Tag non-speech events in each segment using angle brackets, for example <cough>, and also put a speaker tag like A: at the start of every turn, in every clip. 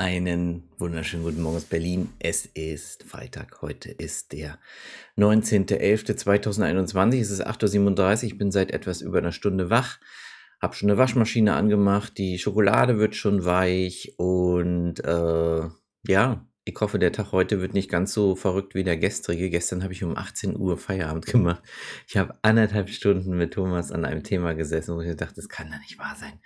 A: Einen wunderschönen guten Morgen aus Berlin. Es ist Freitag. Heute ist der 19.11.2021. Es ist 8.37 Uhr. Ich bin seit etwas über einer Stunde wach. Hab schon eine Waschmaschine angemacht. Die Schokolade wird schon weich. Und äh, ja, ich hoffe, der Tag heute wird nicht ganz so verrückt wie der gestrige. Gestern habe ich um 18 Uhr Feierabend <laughs> gemacht. Ich habe anderthalb Stunden mit Thomas an einem Thema gesessen und ich dachte, das kann doch nicht wahr sein.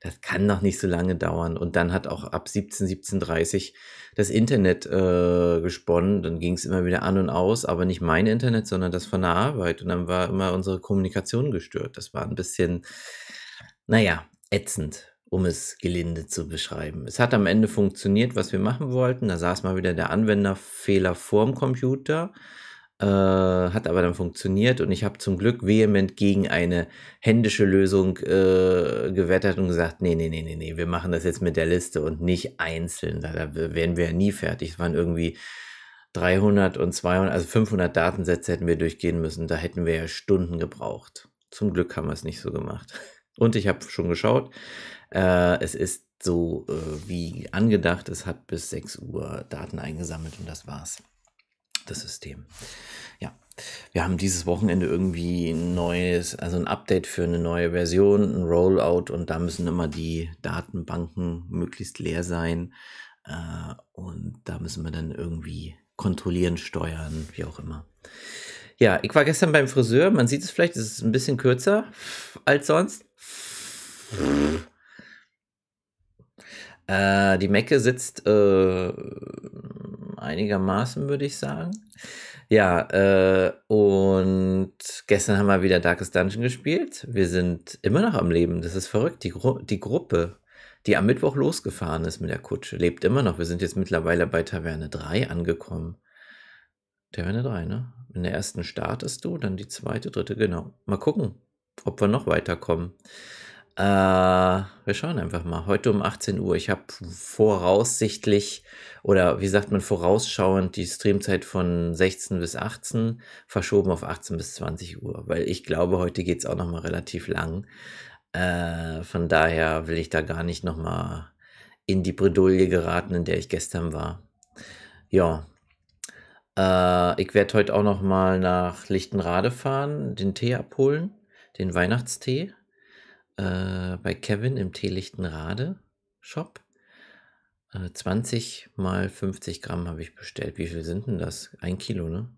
A: Das kann doch nicht so lange dauern. Und dann hat auch ab 17, 17.30 Uhr das Internet äh, gesponnen. Dann ging es immer wieder an und aus, aber nicht mein Internet, sondern das von der Arbeit. Und dann war immer unsere Kommunikation gestört. Das war ein bisschen, naja, ätzend um es gelinde zu beschreiben. Es hat am Ende funktioniert, was wir machen wollten. Da saß mal wieder der Anwenderfehler vorm Computer, äh, hat aber dann funktioniert und ich habe zum Glück vehement gegen eine händische Lösung äh, gewettert und gesagt, nee, nee, nee, nee, nee, wir machen das jetzt mit der Liste und nicht einzeln, da, da wären wir ja nie fertig. Es waren irgendwie 300 und 200, also 500 Datensätze hätten wir durchgehen müssen, da hätten wir ja Stunden gebraucht. Zum Glück haben wir es nicht so gemacht. Und ich habe schon geschaut. Äh, es ist so äh, wie angedacht, es hat bis 6 Uhr Daten eingesammelt und das war's. Das System. Ja. Wir haben dieses Wochenende irgendwie ein neues, also ein Update für eine neue Version, ein Rollout und da müssen immer die Datenbanken möglichst leer sein. Äh, und da müssen wir dann irgendwie kontrollieren, steuern, wie auch immer. Ja, ich war gestern beim Friseur. Man sieht es vielleicht, es ist ein bisschen kürzer als sonst. Äh, die Mecke sitzt äh, einigermaßen, würde ich sagen. Ja, äh, und gestern haben wir wieder Darkest Dungeon gespielt. Wir sind immer noch am Leben. Das ist verrückt. Die, Gru die Gruppe, die am Mittwoch losgefahren ist mit der Kutsche, lebt immer noch. Wir sind jetzt mittlerweile bei Taverne 3 angekommen. Taverne 3, ne? In der ersten startest du, dann die zweite, dritte, genau. Mal gucken, ob wir noch weiterkommen. Äh, wir schauen einfach mal. Heute um 18 Uhr. Ich habe voraussichtlich oder wie sagt man vorausschauend die Streamzeit von 16 bis 18 verschoben auf 18 bis 20 Uhr, weil ich glaube, heute geht es auch noch mal relativ lang. Äh, von daher will ich da gar nicht noch mal in die Bredouille geraten, in der ich gestern war. Ja, äh, ich werde heute auch noch mal nach Lichtenrade fahren, den Tee abholen, den Weihnachtstee äh, bei Kevin im Tee Lichtenrade Shop. 20 äh, mal 50 Gramm habe ich bestellt. Wie viel sind denn das? Ein Kilo, ne?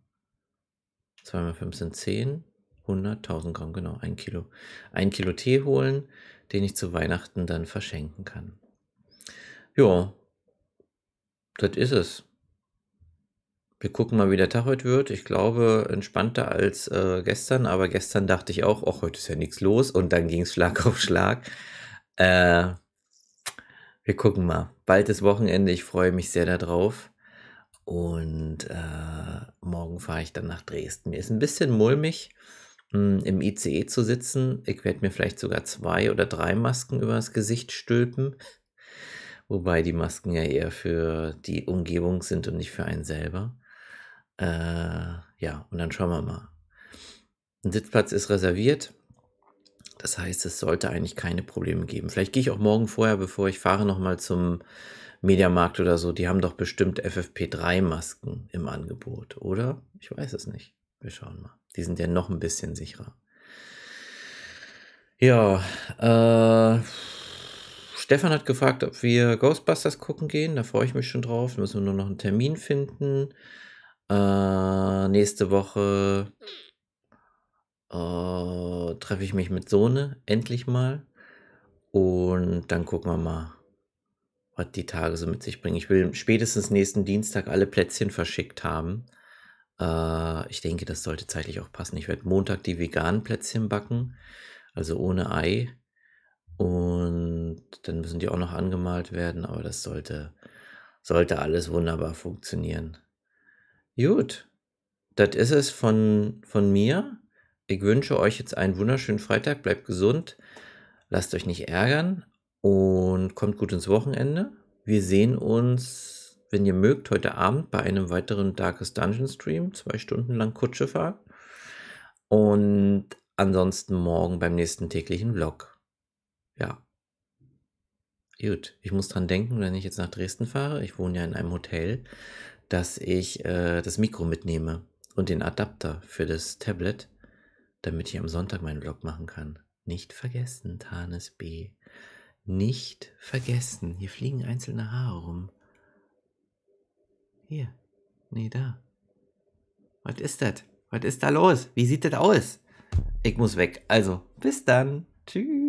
A: 2 mal 5 sind 10, 100, 1000 Gramm, genau, ein Kilo. Ein Kilo Tee holen, den ich zu Weihnachten dann verschenken kann. Ja, das ist es. Wir gucken mal, wie der Tag heute wird. Ich glaube, entspannter als äh, gestern, aber gestern dachte ich auch, ach, heute ist ja nichts los und dann ging es Schlag auf Schlag. Äh, wir gucken mal. Bald ist Wochenende, ich freue mich sehr darauf. Und äh, morgen fahre ich dann nach Dresden. Mir ist ein bisschen mulmig, hm, im ICE zu sitzen. Ich werde mir vielleicht sogar zwei oder drei Masken übers Gesicht stülpen. Wobei die Masken ja eher für die Umgebung sind und nicht für einen selber. Äh, ja, und dann schauen wir mal. Ein Sitzplatz ist reserviert. Das heißt, es sollte eigentlich keine Probleme geben. Vielleicht gehe ich auch morgen vorher, bevor ich fahre, nochmal zum Mediamarkt oder so. Die haben doch bestimmt FFP3-Masken im Angebot, oder? Ich weiß es nicht. Wir schauen mal. Die sind ja noch ein bisschen sicherer. Ja, äh, Stefan hat gefragt, ob wir Ghostbusters gucken gehen. Da freue ich mich schon drauf. müssen wir nur noch einen Termin finden. Äh, nächste Woche äh, treffe ich mich mit Sohne endlich mal. Und dann gucken wir mal, was die Tage so mit sich bringen. Ich will spätestens nächsten Dienstag alle Plätzchen verschickt haben. Äh, ich denke, das sollte zeitlich auch passen. Ich werde Montag die veganen Plätzchen backen, also ohne Ei. Und dann müssen die auch noch angemalt werden, aber das sollte, sollte alles wunderbar funktionieren. Gut, das ist es von, von mir. Ich wünsche euch jetzt einen wunderschönen Freitag. Bleibt gesund. Lasst euch nicht ärgern und kommt gut ins Wochenende. Wir sehen uns, wenn ihr mögt, heute Abend bei einem weiteren Darkest Dungeon Stream. Zwei Stunden lang Kutsche fahren. Und ansonsten morgen beim nächsten täglichen Vlog. Ja. Gut, ich muss dran denken, wenn ich jetzt nach Dresden fahre. Ich wohne ja in einem Hotel dass ich äh, das Mikro mitnehme und den Adapter für das Tablet, damit ich am Sonntag meinen Vlog machen kann. Nicht vergessen, Tanes B. Nicht vergessen. Hier fliegen einzelne Haare rum. Hier. Nee, da. Was ist das? Was ist da los? Wie sieht das aus? Ich muss weg. Also, bis dann. Tschüss.